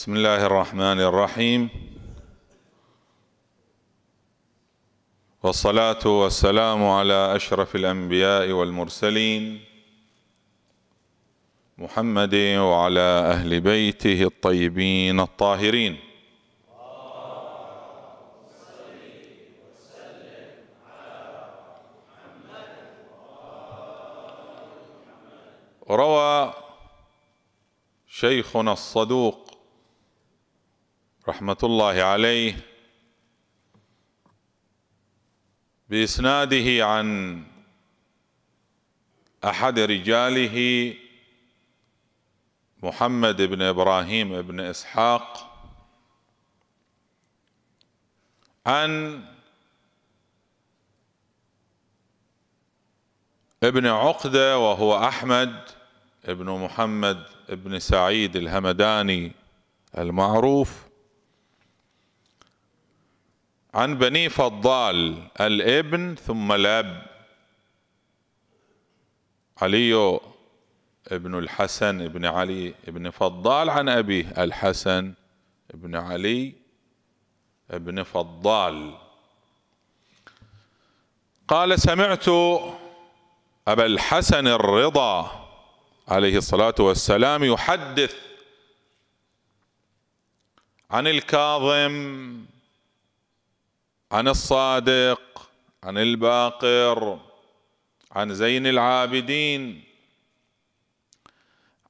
بسم الله الرحمن الرحيم والصلاه والسلام على اشرف الانبياء والمرسلين محمد وعلى اهل بيته الطيبين الطاهرين روى شيخنا الصدوق رحمة الله عليه بإسناده عن أحد رجاله محمد بن إبراهيم بن إسحاق عن ابن عقدة وهو أحمد ابن محمد ابن سعيد الهمداني المعروف عن بني فضال الابن ثم الاب علي ابن الحسن ابن علي ابن فضال عن أبيه الحسن ابن علي ابن فضال قال سمعت أبا الحسن الرضا عليه الصلاة والسلام يحدث عن الكاظم عن الصادق عن الباقر عن زين العابدين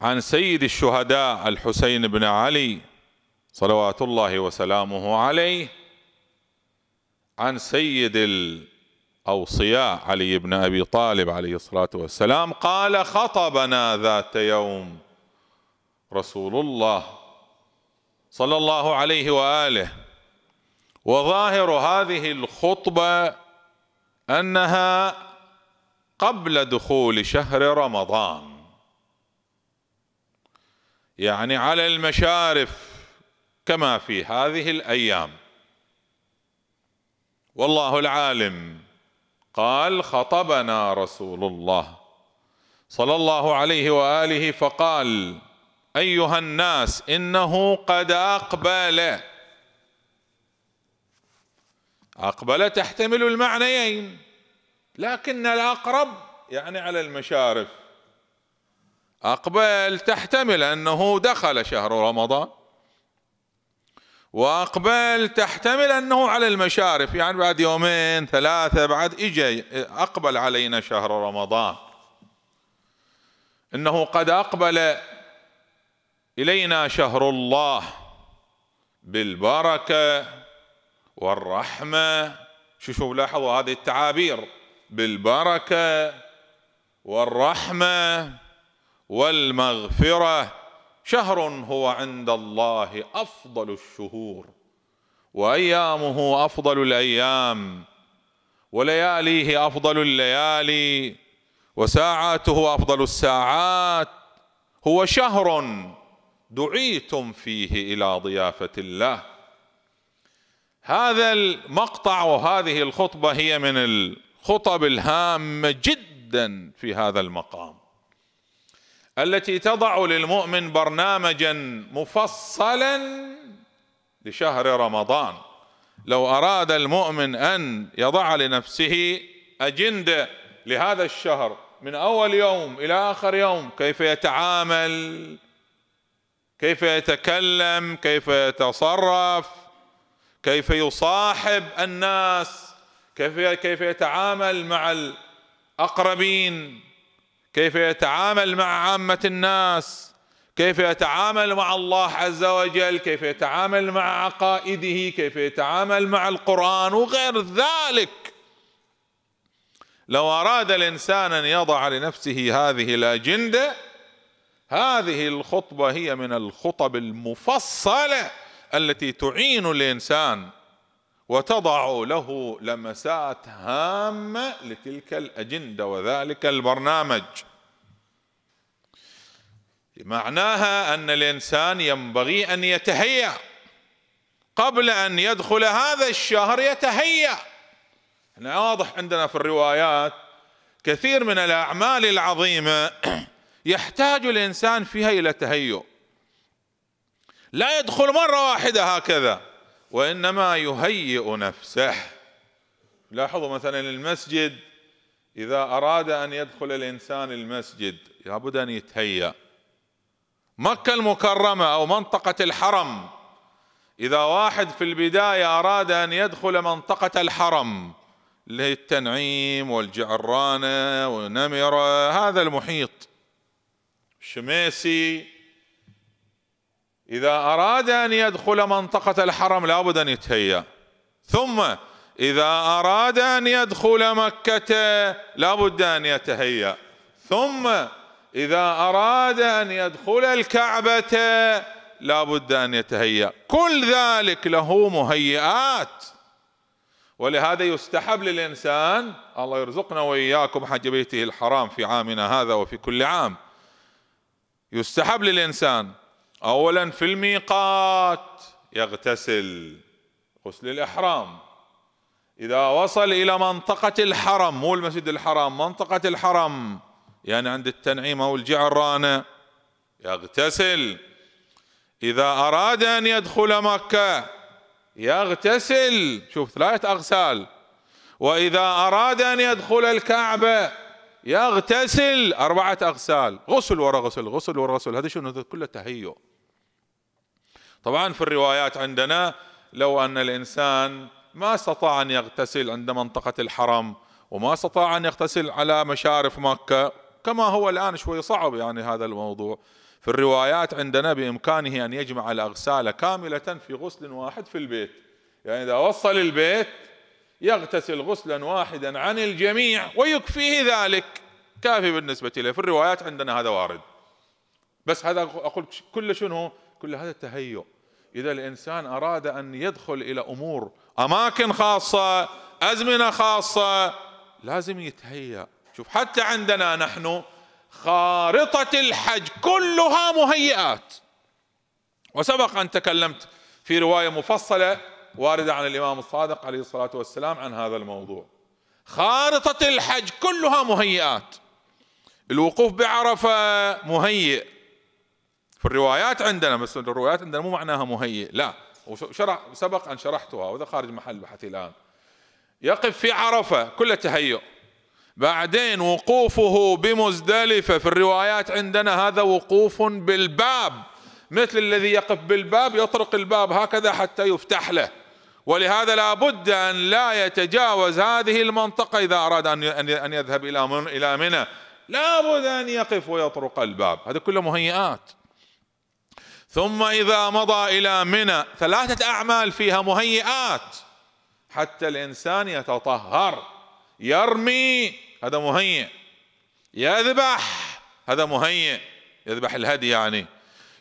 عن سيد الشهداء الحسين بن علي صلوات الله وسلامه عليه عن سيد الاوصياء علي بن ابي طالب عليه الصلاه والسلام قال خطبنا ذات يوم رسول الله صلى الله عليه واله وظاهر هذه الخطبه انها قبل دخول شهر رمضان يعني على المشارف كما في هذه الايام والله العالم قال خطبنا رسول الله صلى الله عليه واله فقال ايها الناس انه قد اقبل أقبل تحتمل المعنيين لكن الأقرب يعني على المشارف أقبل تحتمل أنه دخل شهر رمضان وأقبل تحتمل أنه على المشارف يعني بعد يومين ثلاثة بعد إجا أقبل علينا شهر رمضان إنه قد أقبل إلينا شهر الله بالبركة والرحمة شو لاحظوا هذه التعابير بالبركة والرحمة والمغفرة شهر هو عند الله أفضل الشهور وأيامه أفضل الأيام ولياليه أفضل الليالي وساعاته أفضل الساعات هو شهر دعيتم فيه إلى ضيافة الله هذا المقطع وهذه الخطبه هي من الخطب الهامه جدا في هذا المقام التي تضع للمؤمن برنامجا مفصلا لشهر رمضان لو اراد المؤمن ان يضع لنفسه اجنده لهذا الشهر من اول يوم الى اخر يوم كيف يتعامل كيف يتكلم كيف يتصرف كيف يصاحب الناس كيف كيف يتعامل مع الاقربين كيف يتعامل مع عامه الناس كيف يتعامل مع الله عز وجل كيف يتعامل مع عقائده كيف يتعامل مع القران وغير ذلك لو اراد الانسان ان يضع لنفسه هذه الاجنده هذه الخطبه هي من الخطب المفصله التي تعين الانسان وتضع له لمسات هامه لتلك الاجنده وذلك البرنامج معناها ان الانسان ينبغي ان يتهيأ قبل ان يدخل هذا الشهر يتهيأ هنا واضح عندنا في الروايات كثير من الاعمال العظيمه يحتاج الانسان فيها الى تهيؤ لا يدخل مرة واحدة هكذا وإنما يهيئ نفسه لاحظوا مثلا المسجد إذا أراد أن يدخل الإنسان المسجد لابد أن يتهيأ مكة المكرمة أو منطقة الحرم إذا واحد في البداية أراد أن يدخل منطقة الحرم اللي هي التنعيم والجعرانة ونمرة هذا المحيط الشميسي إذا أراد أن يدخل منطقة الحرم لابد أن يتهيأ ثم إذا أراد أن يدخل مكة لابد أن يتهيأ ثم إذا أراد أن يدخل الكعبة لابد أن يتهيأ كل ذلك له مهيئات ولهذا يستحب للإنسان الله يرزقنا وإياكم حج بيته الحرام في عامنا هذا وفي كل عام يستحب للإنسان اولا في الميقات يغتسل غسل الاحرام اذا وصل الى منطقه الحرم مو المسجد الحرام منطقه الحرم يعني عند التنعيم او الجعرانه يغتسل اذا اراد ان يدخل مكه يغتسل شوف ثلاثه اغسال واذا اراد ان يدخل الكعبه يغتسل اربعه اغسال غسل ورا غسل غسل ورا غسل هذا شنو كله تهيؤ طبعا في الروايات عندنا لو أن الإنسان ما استطاع أن يغتسل عند منطقة الحرم وما استطاع أن يغتسل على مشارف مكة كما هو الآن شوي صعب يعني هذا الموضوع في الروايات عندنا بإمكانه أن يجمع الأغسال كاملة في غسل واحد في البيت يعني إذا وصل البيت يغتسل غسلا واحدا عن الجميع ويكفيه ذلك كافي بالنسبة له في الروايات عندنا هذا وارد بس هذا أقول كل شنو كل هذا تهيؤ إذا الإنسان أراد أن يدخل إلى أمور أماكن خاصة أزمنة خاصة لازم يتهيأ شوف حتى عندنا نحن خارطة الحج كلها مهيئات وسبق أن تكلمت في رواية مفصلة واردة عن الإمام الصادق عليه الصلاة والسلام عن هذا الموضوع خارطة الحج كلها مهيئات الوقوف بعرفة مهيئ في الروايات عندنا بس الروايات عندنا مو معناها مهيئ لا وشرح سبق أن شرحتها وهذا خارج محل بحثي الآن يقف في عرفة كل تهيؤ بعدين وقوفه بمزدلفة في الروايات عندنا هذا وقوف بالباب مثل الذي يقف بالباب يطرق الباب هكذا حتى يفتح له ولهذا لا بد أن لا يتجاوز هذه المنطقة إذا أراد أن يذهب إلى منى لا بد أن يقف ويطرق الباب هذا كله مهيئات ثم إذا مضى إلى منى ثلاثة أعمال فيها مهيئات حتى الإنسان يتطهر يرمي هذا مهيئ يذبح هذا مهيئ يذبح الهدي يعني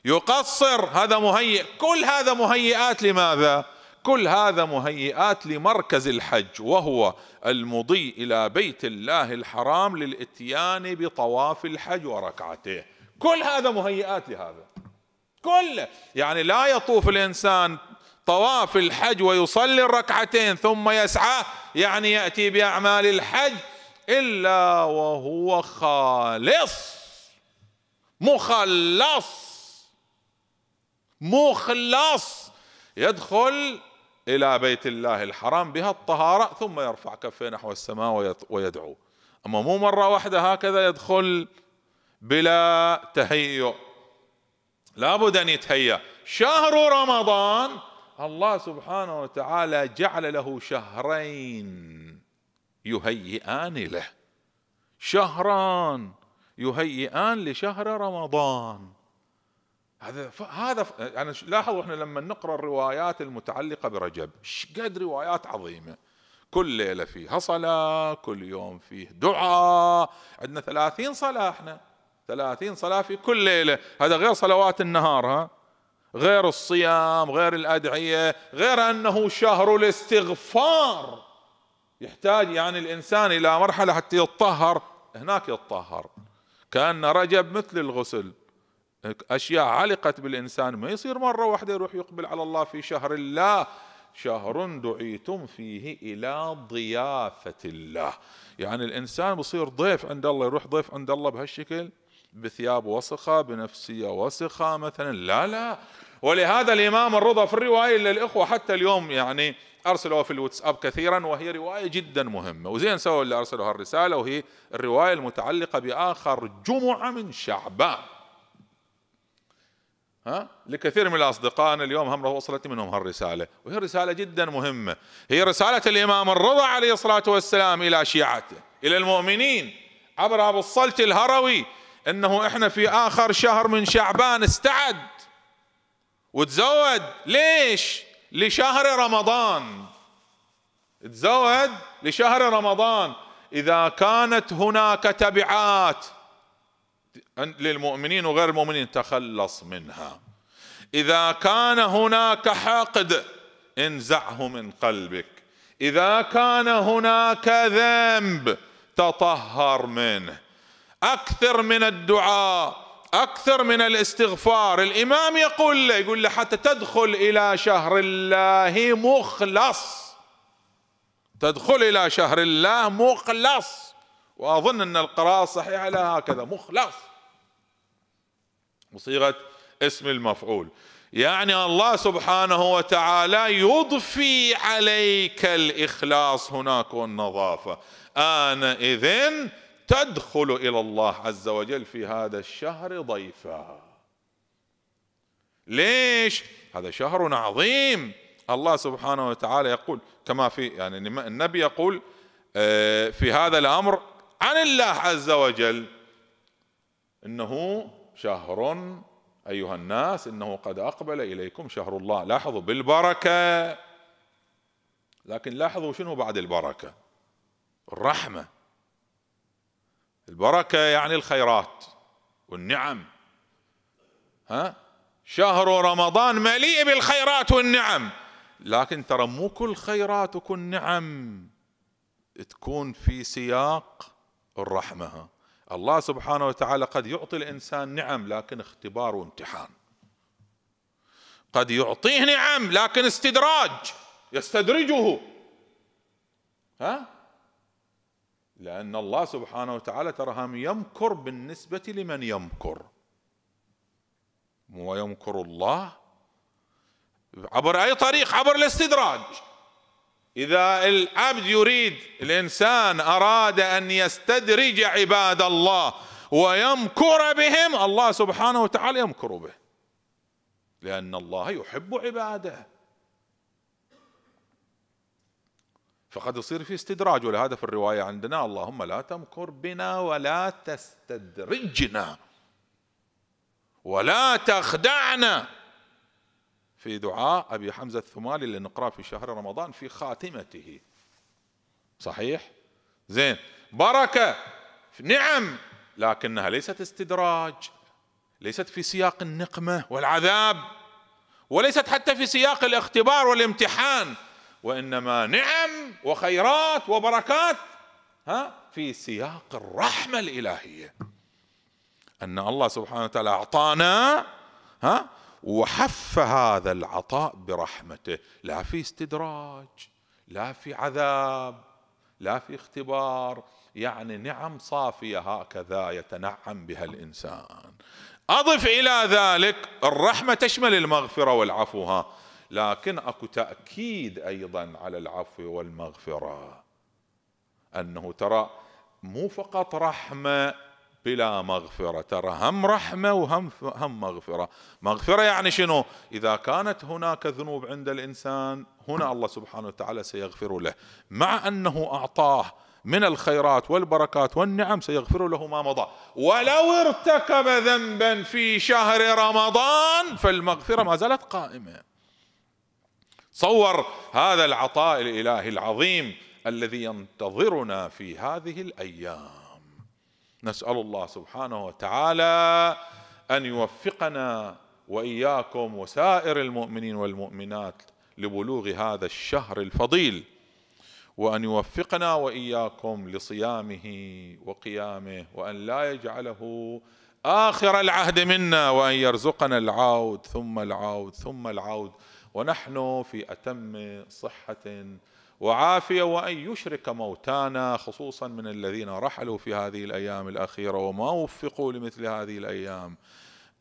يقصر هذا مهيئ كل هذا مهيئات لماذا كل هذا مهيئات لمركز الحج وهو المضي الى بيت الله الحرام للاتيان بطواف الحج وركعته كل هذا مهيئات لهذا كله يعني لا يطوف الإنسان طواف الحج ويصلي الركعتين ثم يسعى يعني يأتي بأعمال الحج إلا وهو خالص مخلص مخلص يدخل إلى بيت الله الحرام بها الطهارة ثم يرفع كفه نحو السماء ويدعو أما مو مرة واحدة هكذا يدخل بلا تهيؤ لابد أن يتهيأ شهر رمضان الله سبحانه وتعالى جعل له شهرين يهيئان له شهران يهيئان لشهر رمضان هذا ف... هذا ف... يعني لاحظوا احنا لما نقرا الروايات المتعلقه برجب قد روايات عظيمه كل ليله فيها صلاه كل يوم فيه دعاء عندنا ثلاثين صلاه احنا ثلاثين صلاة في كل ليلة هذا غير صلوات النهار ها غير الصيام غير الأدعية غير أنه شهر الاستغفار يحتاج يعني الإنسان إلى مرحلة حتى يتطهر هناك يتطهر كأن رجب مثل الغسل أشياء علقت بالإنسان ما يصير مرة واحدة يروح يقبل على الله في شهر الله شهر دعيتم فيه إلى ضيافة الله يعني الإنسان بصير ضيف عند الله يروح ضيف عند الله بهالشكل بثياب وسخة بنفسية وسخة مثلا لا لا ولهذا الإمام الرضا في الرواية اللي الإخوة حتى اليوم يعني أرسلوها في الواتساب كثيرا وهي رواية جدا مهمة وزين سووا اللي أرسلوا الرسالة وهي الرواية المتعلقة بآخر جمعة من شعبان ها؟ لكثير من الأصدقاء أنا اليوم هم وصلتني منهم هالرسالة وهي رسالة جدا مهمة هي رسالة الإمام الرضا عليه الصلاة والسلام إلى شيعته إلى المؤمنين عبر أبو الصلت الهروي انه احنا في اخر شهر من شعبان استعد وتزود ليش لشهر رمضان تزود لشهر رمضان اذا كانت هناك تبعات للمؤمنين وغير المؤمنين تخلص منها اذا كان هناك حقد انزعه من قلبك اذا كان هناك ذنب تطهر منه أكثر من الدعاء أكثر من الاستغفار الإمام يقول له يقول له حتى تدخل إلى شهر الله مخلص تدخل إلى شهر الله مخلص وأظن أن القراءة صحيحة لها هكذا مخلص بصيغه اسم المفعول يعني الله سبحانه وتعالى يضفي عليك الإخلاص هناك والنظافة آنئذ تدخل إلى الله عز وجل في هذا الشهر ضيفا ليش هذا شهر عظيم الله سبحانه وتعالى يقول كما في يعني النبي يقول آه، في هذا الأمر عن الله عز وجل إنه شهر أيها الناس إنه قد أقبل إليكم شهر الله لاحظوا بالبركة لكن لاحظوا شنو بعد البركة الرحمة البركة يعني الخيرات والنعم ها شهر رمضان مليء بالخيرات والنعم لكن ترى مو كل خيرات وكل نعم تكون في سياق الرحمة الله سبحانه وتعالى قد يعطي الإنسان نعم لكن اختبار وامتحان قد يعطيه نعم لكن استدراج يستدرجه ها لأن الله سبحانه وتعالى ترهم يمكر بالنسبة لمن يمكر ويمكر الله عبر أي طريق عبر الاستدراج إذا العبد يريد الإنسان أراد أن يستدرج عباد الله ويمكر بهم الله سبحانه وتعالى يمكر به لأن الله يحب عباده فقد يصير في استدراج ولهذا في الرواية عندنا اللهم لا تمكر بنا ولا تستدرجنا ولا تخدعنا في دعاء أبي حمزة الثمالي اللي نقرأه في شهر رمضان في خاتمته صحيح زين بركة نعم لكنها ليست استدراج ليست في سياق النقمة والعذاب وليست حتى في سياق الاختبار والامتحان وإنما نعم وخيرات وبركات ها في سياق الرحمة الإلهية أن الله سبحانه وتعالى أعطانا ها وحف هذا العطاء برحمته لا في استدراج لا في عذاب لا في اختبار يعني نعم صافية هكذا يتنعم بها الإنسان أضف إلى ذلك الرحمة تشمل المغفرة والعفو ها لكن اكو تاكيد ايضا على العفو والمغفره انه ترى مو فقط رحمه بلا مغفره ترى هم رحمه وهم هم مغفره مغفره يعني شنو اذا كانت هناك ذنوب عند الانسان هنا الله سبحانه وتعالى سيغفر له مع انه اعطاه من الخيرات والبركات والنعم سيغفر له ما مضى ولو ارتكب ذنبا في شهر رمضان فالمغفره ما زالت قائمه تصور هذا العطاء الالهي العظيم الذي ينتظرنا في هذه الايام نسال الله سبحانه وتعالى ان يوفقنا واياكم وسائر المؤمنين والمؤمنات لبلوغ هذا الشهر الفضيل وان يوفقنا واياكم لصيامه وقيامه وان لا يجعله اخر العهد منا وان يرزقنا العود ثم العود ثم العود ونحن في أتم صحة وعافية وأن يشرك موتانا خصوصا من الذين رحلوا في هذه الأيام الأخيرة وما وفقوا لمثل هذه الأيام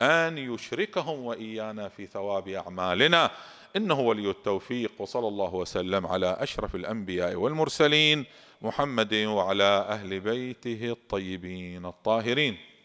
أن يشركهم وإيانا في ثواب أعمالنا إنه ولي التوفيق وصلى الله وسلم على أشرف الأنبياء والمرسلين محمد وعلى أهل بيته الطيبين الطاهرين